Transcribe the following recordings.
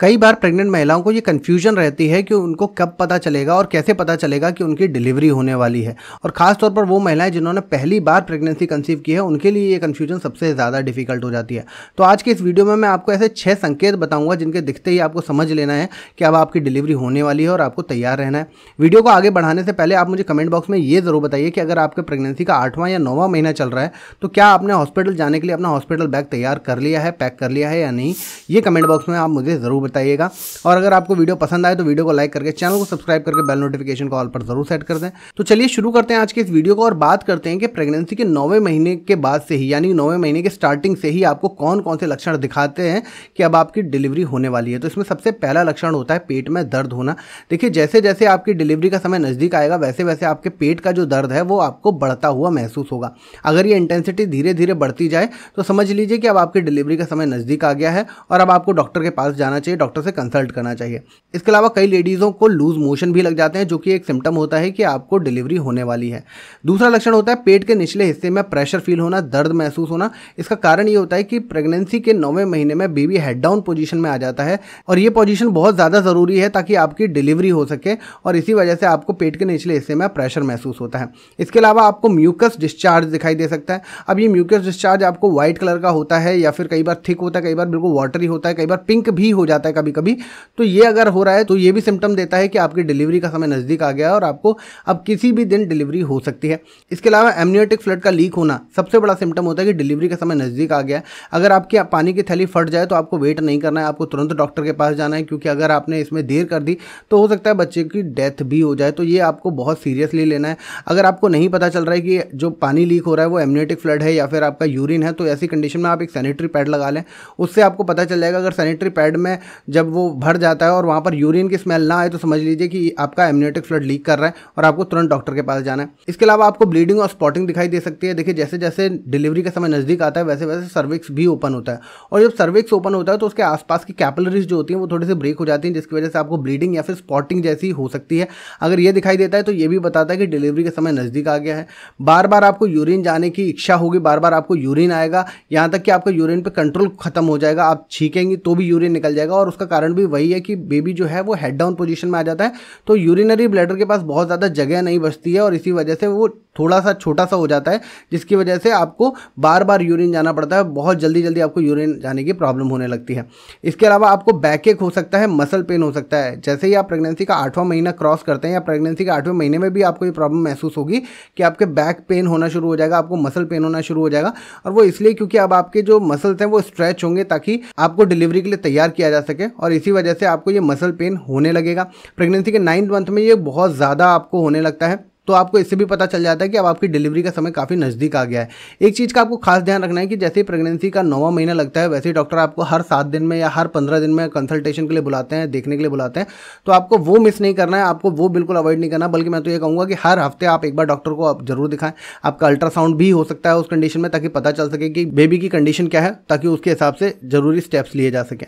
कई बार प्रेग्नेंट महिलाओं को ये कन्फ्यूजन रहती है कि उनको कब पता चलेगा और कैसे पता चलेगा कि उनकी डिलीवरी होने वाली है और ख़ासतौर पर वो महिलाएं जिन्होंने पहली बार प्रेगनेंसी कंसीव की है उनके लिए ये कन्फ्यूजन सबसे ज़्यादा डिफिकल्ट हो जाती है तो आज के इस वीडियो में मैं आपको ऐसे छः संकेत बताऊंगा जिनके दिखते ही आपको समझ लेना है कि अब आपकी डिलीवरी होने वाली है और आपको तैयार रहना है वीडियो को आगे बढ़ाने से पहले आप मुझे कमेंट बॉक्स में ये ज़रूर बताइए कि अगर आपके प्रेगनेंसी का आठवां या नौवां महीना चल रहा है तो क्या आपने हॉस्पिटल जाने के लिए अपना हॉस्पिटल बैग तैयार कर लिया है पैक कर लिया है या नहीं ये कमेंट बॉक्स में आप मुझे ज़रूर बताइएगा और अगर आपको वीडियो पसंद आए तो वीडियो को लाइक करके चैनल को सब्सक्राइब करके बेल नोटिफिकेशन को ऑल पर जरूर सेट कर दें तो चलिए शुरू करते हैं आज के इस वीडियो को और बात करते हैं कि प्रेगनेंसी के नौवें महीने के बाद से ही यानी नौवें महीने के स्टार्टिंग से ही आपको कौन कौन से लक्षण दिखाते हैं कि अब आपकी डिलीवरी होने वाली है तो इसमें सबसे पहला लक्षण होता है पेट में दर्द होना देखिए जैसे जैसे आपकी डिलीवरी का समय नज़दीक आएगा वैसे वैसे आपके पेट का जो दर्द है वो आपको बढ़ता हुआ महसूस होगा अगर ये इंटेंसिटी धीरे धीरे बढ़ती जाए तो समझ लीजिए कि अब आपकी डिलीवरी का समय नज़दीक आ गया है और अब आपको डॉक्टर के पास जाना चाहिए चाहिए डॉक्टर से कंसल्ट करना चाहिए इसके अलावा कई लेडीज़ों को लूज मोशन भी लग जाते हैं जो कि एक सिम्टम होता है कि आपको डिलीवरी होने वाली है दूसरा लक्षण होता है पेट के निचले हिस्से में प्रेशर फील होना दर्द महसूस होना इसका कारण ये होता है कि प्रेगनेंसी के नौवें महीने में बेबी हेड डाउन पोजिशन में आ जाता है और ये पोजिशन बहुत ज़्यादा ज़रूरी है ताकि आपकी डिलीवरी हो सके और इसी वजह से आपको पेट के निचले हिस्से में प्रेशर महसूस होता है इसके अलावा आपको म्यूकस डिस्चार्ज दिखाई दे सकता है अब ये म्यूकस डिस्चार्ज आपको व्हाइट कलर का होता है या फिर कई बार थिक होता है कई बार बिल्कुल वाटरी होता है कई बार पिंक भी हो जाता है जाता है कभी कभी तो ये अगर हो रहा है तो ये भी सिम्टम देता है कि आपकी डिलीवरी का समय नज़दीक आ गया है और आपको अब किसी भी दिन डिलीवरी हो सकती है इसके अलावा एमनियोटिक फ्लड का लीक होना सबसे बड़ा सिम्टम होता है कि डिलीवरी का समय नज़दीक आ गया है अगर आपकी पानी की थैली फट जाए तो आपको वेट नहीं करना है आपको तुरंत डॉक्टर के पास जाना है क्योंकि अगर आपने इसमें देर कर दी तो हो सकता है बच्चे की डेथ भी हो जाए तो ये आपको बहुत सीरियसली लेना है अगर आपको नहीं पता चल रहा है कि जो पानी लीक हो रहा है वो एमनेटिक फ्लड है या फिर आपका यूरिन है तो ऐसी कंडीशन में आप एक सैनिटरी पैड लगा लें उससे आपको पता चल जाएगा अगर सैनिटरी पैड में जब वो भर जाता है और वहाँ पर यूरिन की स्मेल ना आए तो समझ लीजिए कि आपका एम्यूनेटिक फ्लड लीक कर रहा है और आपको तुरंत डॉक्टर के पास जाना है इसके अलावा आपको ब्लीडिंग और स्पॉटिंग दिखाई दे सकती है देखिए जैसे जैसे डिलीवरी का समय नज़दीक आता है वैसे वैसे सर्विक्स भी ओपन होता है और जब सर्विक्स ओपन होता है तो उसके आसपास की कैपलरीज जो होती हैं वो थोड़ी सी ब्रेक हो जाती हैं जिसकी वजह से आपको ब्लीडिंग या फिर स्पॉटिंग जैसी हो सकती है अगर ये दिखाई देता है तो ये भी बताता है कि डिलीवरी का समय नज़दीक आ गया है बार बार आपको यूरिन जाने की इच्छा होगी बार बार आपको यूरिन आएगा यहाँ तक कि आपका यूरिन पर कंट्रोल खत्म हो जाएगा आप छींकेंगी तो भी यूरिन निकल जाएगा और और उसका कारण भी वही है कि बेबी जो है वो हेड डाउन पोजीशन में आ जाता है तो यूरिनरी ब्लैडर के पास बहुत ज़्यादा जगह नहीं बचती है और इसी वजह से वो थोड़ा सा छोटा सा हो जाता है जिसकी वजह से आपको बार बार यूरिन जाना पड़ता है बहुत जल्दी जल्दी आपको यूरिन जाने की प्रॉब्लम होने लगती है इसके अलावा आपको बैक एक हो सकता है मसल पेन हो सकता है जैसे ही आप प्रेगनेंसी का आठवां महीना क्रॉस करते हैं या प्रेगनेंसी के आठवें महीने में भी आपको ये प्रॉब्लम महसूस होगी कि आपके बैक पेन होना शुरू हो जाएगा आपको मसल पेन होना शुरू हो जाएगा और वो इसलिए क्योंकि अब आपके जो मसल्स हैं वो स्ट्रेच होंगे ताकि आपको डिलीवरी के लिए तैयार किया जा सके और इसी वजह से आपको ये मसल पेन होने लगेगा प्रेगनेंसी के नाइन्थ मंथ में ये बहुत ज़्यादा आपको होने लगता है तो आपको इससे भी पता चल जाता है कि अब आपकी डिलीवरी का समय काफ़ी नज़दीक आ गया है एक चीज़ का आपको खास ध्यान रखना है कि जैसे ही प्रेगनेंसी का नौवा महीना लगता है वैसे ही डॉक्टर आपको हर सात दिन में या हर पंद्रह दिन में कंसल्टेशन के लिए बुलाते हैं देखने के लिए बुलाते हैं तो आपको वो मिस नहीं करना है आपको वो बिल्कुल अवॉइड नहीं करना बल्कि मैं तो ये कहूँगा कि हर हफ्ते आप एक बार डॉक्टर को आप जरूर दिखाएं आपका अल्ट्रासाउंड भी हो सकता है उस कंडीशन में ताकि पता चल सके कि बेबी की कंडीशन क्या है ताकि उसके हिसाब से ज़रूरी स्टेप्स लिए जा सकें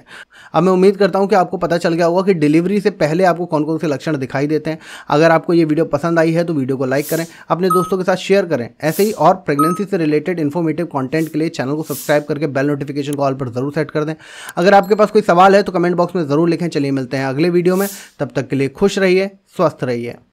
अब मैं उम्मीद करता हूं कि आपको पता चल गया होगा कि डिलीवरी से पहले आपको कौन कौन से लक्षण दिखाई देते हैं अगर आपको ये वीडियो पसंद आई है तो वीडियो को लाइक करें अपने दोस्तों के साथ शेयर करें ऐसे ही और प्रेगनेंसी से रिलेटेड इन्फॉर्मेटिव कॉन्टेंट के लिए चैनल को सब्सक्राइब करके बेल नोटिफिकेशन को ऑल पर जरूर सेट कर दें अगर आपके पास कोई सवाल है तो कमेंट बॉक्स में जरूर लिखें चलिए मिलते हैं अगले वीडियो में तब तक के लिए खुश रहिए स्वस्थ रहिए